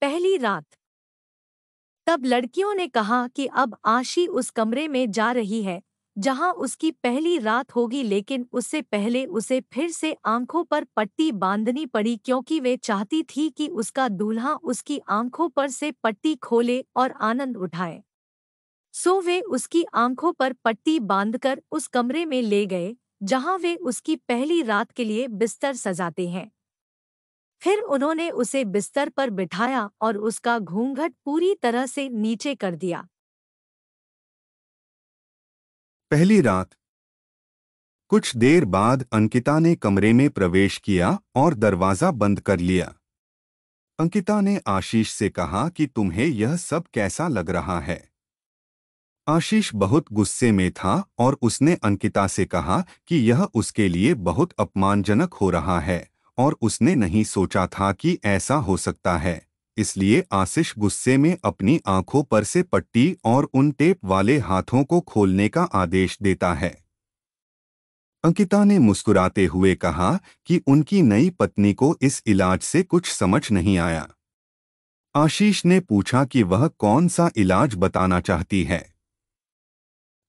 पहली रात तब लड़कियों ने कहा कि अब आशी उस कमरे में जा रही है जहां उसकी पहली रात होगी लेकिन उससे पहले उसे फिर से आंखों पर पट्टी बांधनी पड़ी क्योंकि वे चाहती थी कि उसका दूल्हा उसकी आंखों पर से पट्टी खोले और आनंद उठाए सो वे उसकी आंखों पर पट्टी बांधकर उस कमरे में ले गए जहां वे उसकी पहली रात के लिए बिस्तर सजाते हैं फिर उन्होंने उसे बिस्तर पर बिठाया और उसका घूंघट पूरी तरह से नीचे कर दिया पहली रात कुछ देर बाद अंकिता ने कमरे में प्रवेश किया और दरवाजा बंद कर लिया अंकिता ने आशीष से कहा कि तुम्हें यह सब कैसा लग रहा है आशीष बहुत गुस्से में था और उसने अंकिता से कहा कि यह उसके लिए बहुत अपमानजनक हो रहा है और उसने नहीं सोचा था कि ऐसा हो सकता है इसलिए आशीष गुस्से में अपनी आंखों पर से पट्टी और उन टेप वाले हाथों को खोलने का आदेश देता है अंकिता ने मुस्कुराते हुए कहा कि उनकी नई पत्नी को इस इलाज से कुछ समझ नहीं आया आशीष ने पूछा कि वह कौन सा इलाज बताना चाहती है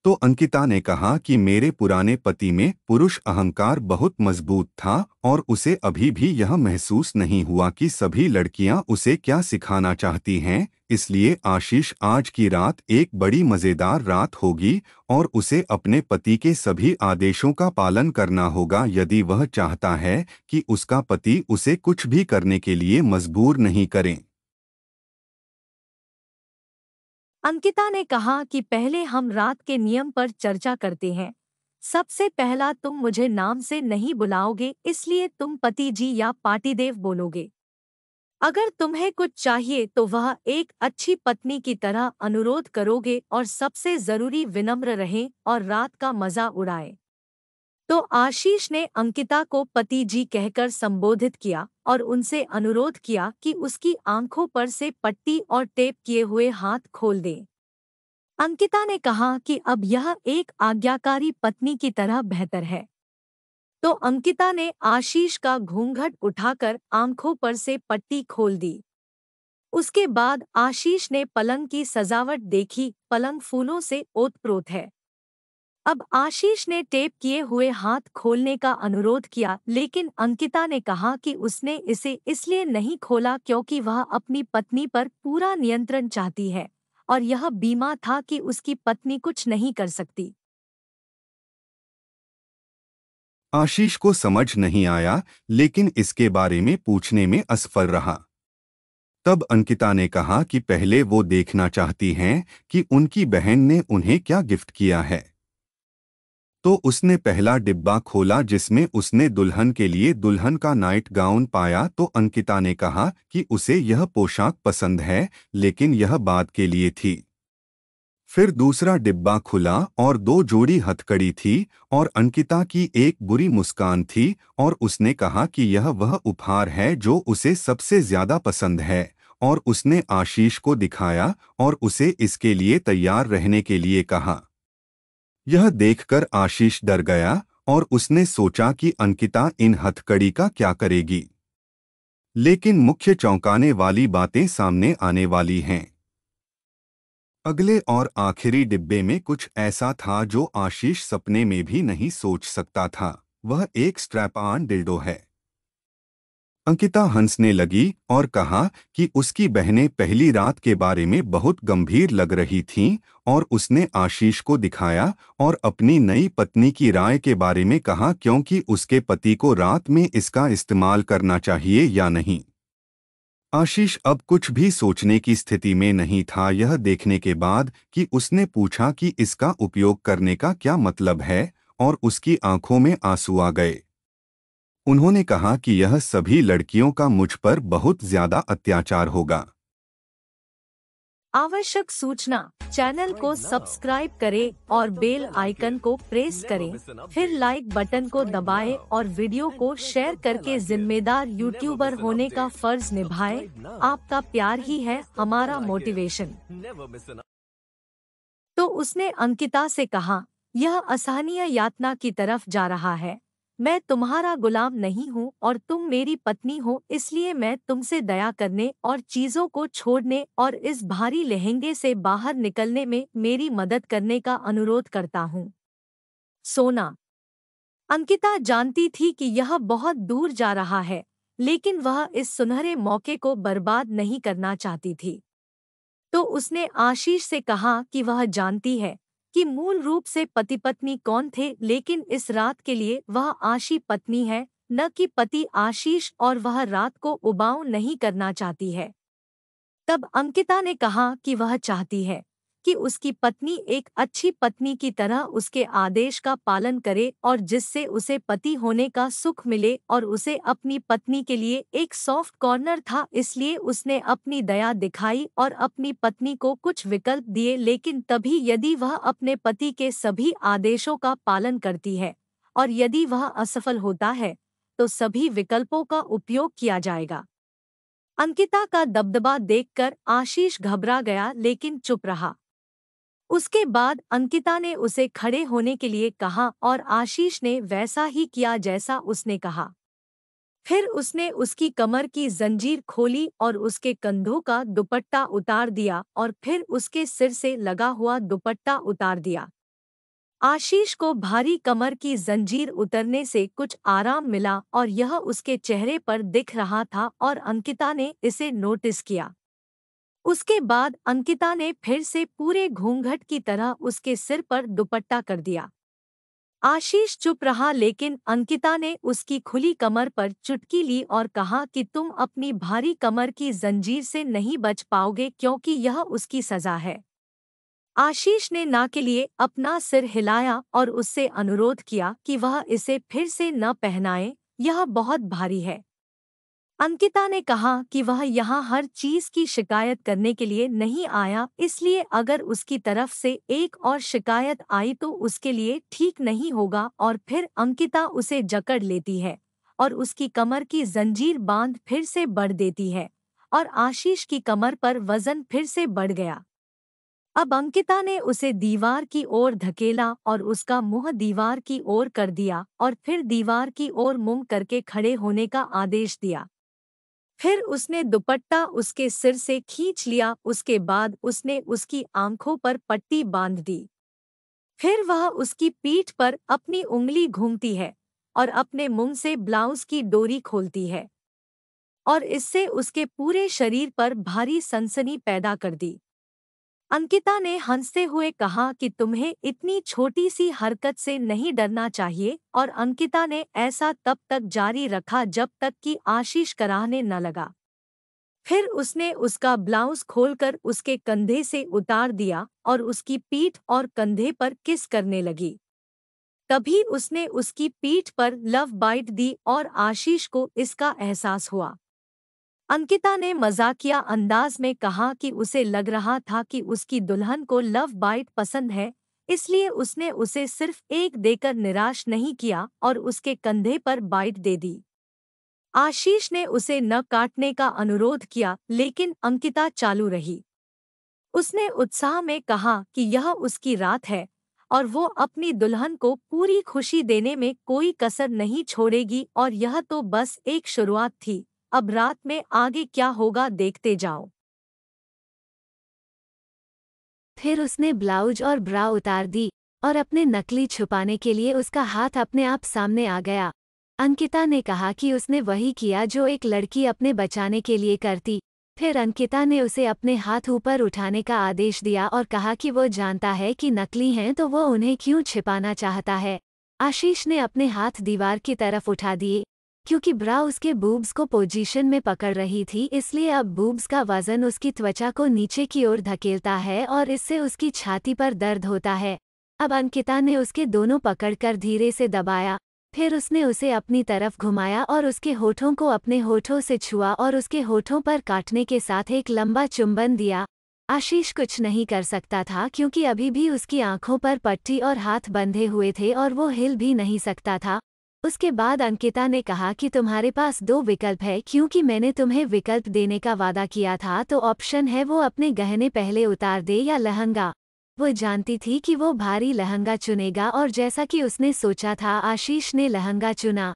तो अंकिता ने कहा कि मेरे पुराने पति में पुरुष अहंकार बहुत मजबूत था और उसे अभी भी यह महसूस नहीं हुआ कि सभी लड़कियां उसे क्या सिखाना चाहती हैं इसलिए आशीष आज की रात एक बड़ी मज़ेदार रात होगी और उसे अपने पति के सभी आदेशों का पालन करना होगा यदि वह चाहता है कि उसका पति उसे कुछ भी करने के लिए मजबूर नहीं करें अंकिता ने कहा कि पहले हम रात के नियम पर चर्चा करते हैं सबसे पहला तुम मुझे नाम से नहीं बुलाओगे इसलिए तुम पति जी या पाटीदेव बोलोगे अगर तुम्हें कुछ चाहिए तो वह एक अच्छी पत्नी की तरह अनुरोध करोगे और सबसे जरूरी विनम्र रहें और रात का मजा उड़ाएं। तो आशीष ने अंकिता को पति जी कहकर संबोधित किया और उनसे अनुरोध किया कि उसकी आंखों पर से पट्टी और टेप किए हुए हाथ खोल दें अंकिता ने कहा कि अब यह एक आज्ञाकारी पत्नी की तरह बेहतर है तो अंकिता ने आशीष का घूंघट उठाकर आंखों पर से पट्टी खोल दी उसके बाद आशीष ने पलंग की सजावट देखी पलंग फूलों से ओतप्रोत है अब आशीष ने टेप किए हुए हाथ खोलने का अनुरोध किया लेकिन अंकिता ने कहा कि उसने इसे इसलिए नहीं खोला क्योंकि वह अपनी पत्नी पर पूरा नियंत्रण चाहती है और यह बीमा था कि उसकी पत्नी कुछ नहीं कर सकती आशीष को समझ नहीं आया लेकिन इसके बारे में पूछने में असफल रहा तब अंकिता ने कहा कि पहले वो देखना चाहती हैं कि उनकी बहन ने उन्हें क्या गिफ्ट किया है तो उसने पहला डिब्बा खोला जिसमें उसने दुल्हन के लिए दुल्हन का नाइट गाउन पाया तो अंकिता ने कहा कि उसे यह पोशाक पसंद है लेकिन यह बाद के लिए थी फिर दूसरा डिब्बा खुला और दो जोड़ी हथकड़ी थी और अंकिता की एक बुरी मुस्कान थी और उसने कहा कि यह वह उपहार है जो उसे सबसे ज्यादा पसंद है और उसने आशीष को दिखाया और उसे इसके लिए तैयार रहने के लिए कहा यह देखकर आशीष डर गया और उसने सोचा कि अंकिता इन हथकड़ी का क्या करेगी लेकिन मुख्य चौंकाने वाली बातें सामने आने वाली हैं अगले और आखिरी डिब्बे में कुछ ऐसा था जो आशीष सपने में भी नहीं सोच सकता था वह एक स्ट्रैप डिल्डो है अंकिता हंसने लगी और कहा कि उसकी बहनें पहली रात के बारे में बहुत गंभीर लग रही थीं और उसने आशीष को दिखाया और अपनी नई पत्नी की राय के बारे में कहा क्योंकि उसके पति को रात में इसका इस्तेमाल करना चाहिए या नहीं आशीष अब कुछ भी सोचने की स्थिति में नहीं था यह देखने के बाद कि उसने पूछा कि इसका उपयोग करने का क्या मतलब है और उसकी आंखों में आंसू आ गए उन्होंने कहा कि यह सभी लड़कियों का मुझ पर बहुत ज्यादा अत्याचार होगा आवश्यक सूचना चैनल को सब्सक्राइब करें और बेल आइकन को प्रेस करें फिर लाइक बटन को दबाएं और वीडियो को शेयर करके जिम्मेदार यूट्यूबर होने का फर्ज निभाएं आपका प्यार ही है हमारा मोटिवेशन तो उसने अंकिता से कहा यह असहनीय यातना की तरफ जा रहा है मैं तुम्हारा गुलाम नहीं हूँ और तुम मेरी पत्नी हो इसलिए मैं तुमसे दया करने और चीज़ों को छोड़ने और इस भारी लहंगे से बाहर निकलने में मेरी मदद करने का अनुरोध करता हूँ सोना अंकिता जानती थी कि यह बहुत दूर जा रहा है लेकिन वह इस सुनहरे मौके को बर्बाद नहीं करना चाहती थी तो उसने आशीष से कहा कि वह जानती है कि मूल रूप से पति पत्नी कौन थे लेकिन इस रात के लिए वह आशी पत्नी है न कि पति आशीष और वह रात को उबाऊ नहीं करना चाहती है तब अंकिता ने कहा कि वह चाहती है कि उसकी पत्नी एक अच्छी पत्नी की तरह उसके आदेश का पालन करे और जिससे उसे पति होने का सुख मिले और उसे अपनी पत्नी के लिए एक सॉफ्ट कॉर्नर था इसलिए उसने अपनी दया दिखाई और अपनी पत्नी को कुछ विकल्प दिए लेकिन तभी यदि वह अपने पति के सभी आदेशों का पालन करती है और यदि वह असफल होता है तो सभी विकल्पों का उपयोग किया जाएगा अंकिता का दबदबा देखकर आशीष घबरा गया लेकिन चुप रहा उसके बाद अंकिता ने उसे खड़े होने के लिए कहा और आशीष ने वैसा ही किया जैसा उसने कहा फिर उसने उसकी कमर की जंजीर खोली और उसके कंधों का दुपट्टा उतार दिया और फिर उसके सिर से लगा हुआ दुपट्टा उतार दिया आशीष को भारी कमर की जंजीर उतरने से कुछ आराम मिला और यह उसके चेहरे पर दिख रहा था और अंकिता ने इसे नोटिस किया उसके बाद अंकिता ने फिर से पूरे घूंघट की तरह उसके सिर पर दुपट्टा कर दिया आशीष चुप रहा लेकिन अंकिता ने उसकी खुली कमर पर चुटकी ली और कहा कि तुम अपनी भारी कमर की जंजीर से नहीं बच पाओगे क्योंकि यह उसकी सजा है आशीष ने ना के लिए अपना सिर हिलाया और उससे अनुरोध किया कि वह इसे फिर से न पहनाए यह बहुत भारी है अंकिता ने कहा कि वह यहाँ हर चीज की शिकायत करने के लिए नहीं आया इसलिए अगर उसकी तरफ से एक और शिकायत आई तो उसके लिए ठीक नहीं होगा और फिर अंकिता उसे जकड़ लेती है और उसकी कमर की जंजीर बांध फिर से बढ़ देती है और आशीष की कमर पर वजन फिर से बढ़ गया अब अंकिता ने उसे दीवार की ओर धकेला और उसका मुंह दीवार की ओर कर दिया और फिर दीवार की ओर मुंह करके खड़े होने का आदेश दिया फिर उसने दुपट्टा उसके सिर से खींच लिया उसके बाद उसने उसकी आंखों पर पट्टी बांध दी फिर वह उसकी पीठ पर अपनी उंगली घूमती है और अपने मुंह से ब्लाउज की डोरी खोलती है और इससे उसके पूरे शरीर पर भारी सनसनी पैदा कर दी अंकिता ने हंसते हुए कहा कि तुम्हें इतनी छोटी सी हरकत से नहीं डरना चाहिए और अंकिता ने ऐसा तब तक जारी रखा जब तक कि आशीष कराहने न लगा फिर उसने उसका ब्लाउज खोलकर उसके कंधे से उतार दिया और उसकी पीठ और कंधे पर किस करने लगी तभी उसने उसकी पीठ पर लव बाइट दी और आशीष को इसका एहसास हुआ अंकिता ने मजाकिया अंदाज में कहा कि उसे लग रहा था कि उसकी दुल्हन को लव बाइट पसंद है इसलिए उसने उसे सिर्फ एक देकर निराश नहीं किया और उसके कंधे पर बाइट दे दी आशीष ने उसे न काटने का अनुरोध किया लेकिन अंकिता चालू रही उसने उत्साह में कहा कि यह उसकी रात है और वो अपनी दुल्हन को पूरी खुशी देने में कोई कसर नहीं छोड़ेगी और यह तो बस एक शुरुआत थी अब रात में आगे क्या होगा देखते जाओ फिर उसने ब्लाउज और ब्रा उतार दी और अपने नकली छुपाने के लिए उसका हाथ अपने आप सामने आ गया अंकिता ने कहा कि उसने वही किया जो एक लड़की अपने बचाने के लिए करती फिर अंकिता ने उसे अपने हाथ ऊपर उठाने का आदेश दिया और कहा कि वो जानता है कि नकली हैं तो वो उन्हें क्यों छिपाना चाहता है आशीष ने अपने हाथ दीवार की तरफ उठा दिए क्योंकि ब्रा उसके बूब्स को पोजीशन में पकड़ रही थी इसलिए अब बूब्स का वजन उसकी त्वचा को नीचे की ओर धकेलता है और इससे उसकी छाती पर दर्द होता है अब अंकिता ने उसके दोनों पकड़कर धीरे से दबाया फिर उसने उसे अपनी तरफ घुमाया और उसके होठों को अपने होठों से छुआ और उसके होठों पर काटने के साथ एक लंबा चुंबन दिया आशीष कुछ नहीं कर सकता था क्योंकि अभी भी उसकी आंखों पर पट्टी और हाथ बंधे हुए थे और वो हिल भी नहीं सकता था उसके बाद अंकिता ने कहा कि तुम्हारे पास दो विकल्प है क्योंकि मैंने तुम्हें विकल्प देने का वादा किया था तो ऑप्शन है वो अपने गहने पहले उतार दे या लहंगा वो जानती थी कि वो भारी लहंगा चुनेगा और जैसा कि उसने सोचा था आशीष ने लहंगा चुना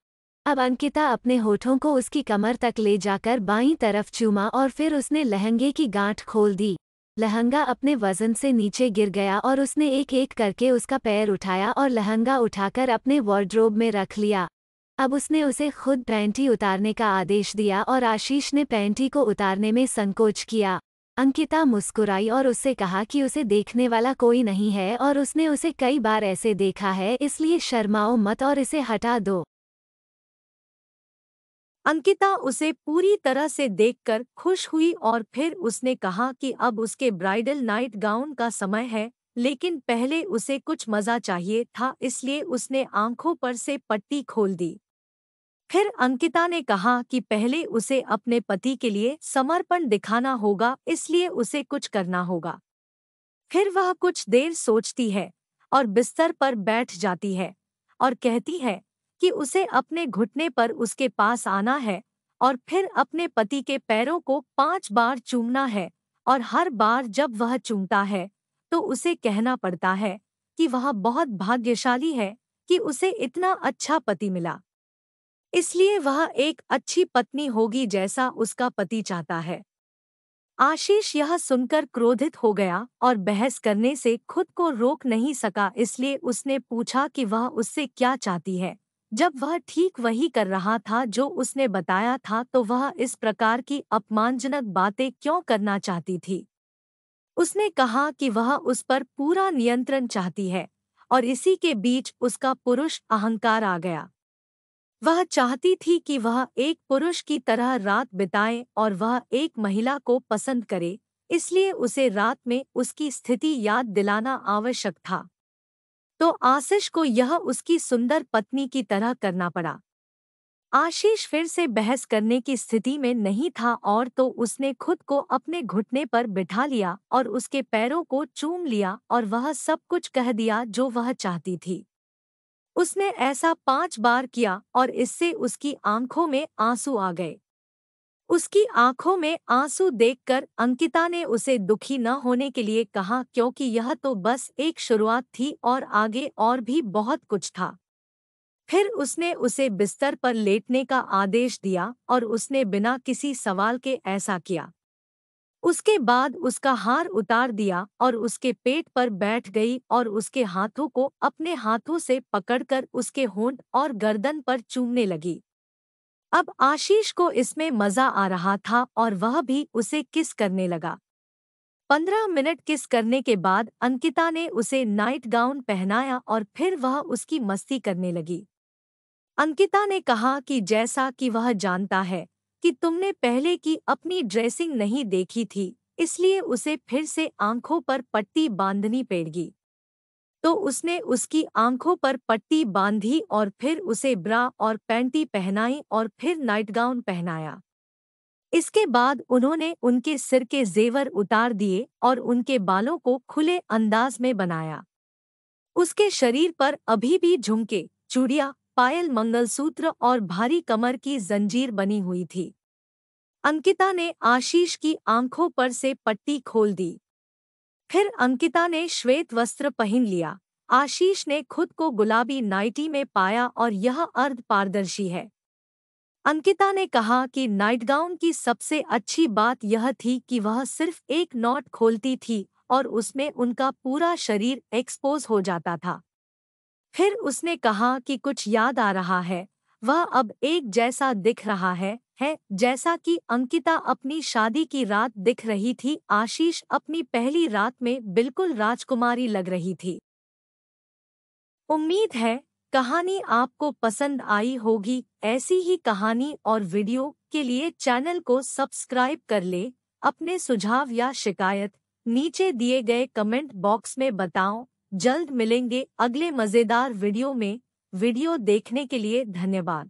अब अंकिता अपने होठों को उसकी कमर तक ले जाकर बाईं तरफ चूमा और फिर उसने लहंगे की गांठ खोल दी लहंगा अपने वजन से नीचे गिर गया और उसने एक एक करके उसका पैर उठाया और लहंगा उठाकर अपने वार्ड्रोब में रख लिया अब उसने उसे खुद पैंटी उतारने का आदेश दिया और आशीष ने पैंटी को उतारने में संकोच किया अंकिता मुस्कुराई और उससे कहा कि उसे देखने वाला कोई नहीं है और उसने उसे कई बार ऐसे देखा है इसलिए शर्माओ मत और इसे हटा दो अंकिता उसे पूरी तरह से देखकर खुश हुई और फिर उसने कहा कि अब उसके ब्राइडल नाइट गाउन का समय है लेकिन पहले उसे कुछ मजा चाहिए था इसलिए उसने आंखों पर से पट्टी खोल दी फिर अंकिता ने कहा कि पहले उसे अपने पति के लिए समर्पण दिखाना होगा इसलिए उसे कुछ करना होगा फिर वह कुछ देर सोचती है और बिस्तर पर बैठ जाती है और कहती है कि उसे अपने घुटने पर उसके पास आना है और फिर अपने पति के पैरों को पांच बार चूमना है और हर बार जब वह चूमता है तो उसे कहना पड़ता है कि वह बहुत भाग्यशाली है कि उसे इतना अच्छा पति मिला इसलिए वह एक अच्छी पत्नी होगी जैसा उसका पति चाहता है आशीष यह सुनकर क्रोधित हो गया और बहस करने से खुद को रोक नहीं सका इसलिए उसने पूछा कि वह उससे क्या चाहती है जब वह ठीक वही कर रहा था जो उसने बताया था तो वह इस प्रकार की अपमानजनक बातें क्यों करना चाहती थी उसने कहा कि वह उस पर पूरा नियंत्रण चाहती है और इसी के बीच उसका पुरुष अहंकार आ गया वह चाहती थी कि वह एक पुरुष की तरह रात बिताए और वह एक महिला को पसंद करे इसलिए उसे रात में उसकी स्थिति याद दिलाना आवश्यक था तो आशीष को यह उसकी सुंदर पत्नी की तरह करना पड़ा आशीष फिर से बहस करने की स्थिति में नहीं था और तो उसने खुद को अपने घुटने पर बिठा लिया और उसके पैरों को चूम लिया और वह सब कुछ कह दिया जो वह चाहती थी उसने ऐसा पांच बार किया और इससे उसकी आंखों में आंसू आ गए उसकी आंखों में आंसू देखकर अंकिता ने उसे दुखी न होने के लिए कहा क्योंकि यह तो बस एक शुरुआत थी और आगे और भी बहुत कुछ था फिर उसने उसे बिस्तर पर लेटने का आदेश दिया और उसने बिना किसी सवाल के ऐसा किया उसके बाद उसका हार उतार दिया और उसके पेट पर बैठ गई और उसके हाथों को अपने हाथों से पकड़कर उसके होंठ और गर्दन पर चूमने लगी अब आशीष को इसमें मजा आ रहा था और वह भी उसे किस करने लगा पंद्रह मिनट किस करने के बाद अंकिता ने उसे नाइट गाउन पहनाया और फिर वह उसकी मस्ती करने लगी अंकिता ने कहा कि जैसा कि वह जानता है कि तुमने पहले की अपनी ड्रेसिंग नहीं देखी थी इसलिए उसे फिर से आंखों पर पट्टी बांधनी पड़ेगी तो उसने उसकी आंखों पर पट्टी बांधी और फिर उसे ब्रा और पैंटी पहनाई और फिर नाइट गाउन पहनाया इसके बाद उन्होंने उनके सिर के जेवर उतार दिए और उनके बालों को खुले अंदाज में बनाया उसके शरीर पर अभी भी झुमके चूड़िया पायल मंगलसूत्र और भारी कमर की जंजीर बनी हुई थी अंकिता ने आशीष की आंखों पर से पट्टी खोल दी फिर अंकिता ने श्वेत वस्त्र पहन लिया आशीष ने खुद को गुलाबी नाइटी में पाया और यह अर्ध पारदर्शी है अंकिता ने कहा कि नाइटगाउन की सबसे अच्छी बात यह थी कि वह सिर्फ एक नॉट खोलती थी और उसमें उनका पूरा शरीर एक्सपोज हो जाता था फिर उसने कहा कि कुछ याद आ रहा है वह अब एक जैसा दिख रहा है है जैसा कि अंकिता अपनी शादी की रात दिख रही थी आशीष अपनी पहली रात में बिल्कुल राजकुमारी लग रही थी उम्मीद है कहानी आपको पसंद आई होगी ऐसी ही कहानी और वीडियो के लिए चैनल को सब्सक्राइब कर ले अपने सुझाव या शिकायत नीचे दिए गए कमेंट बॉक्स में बताओ जल्द मिलेंगे अगले मज़ेदार वीडियो में वीडियो देखने के लिए धन्यवाद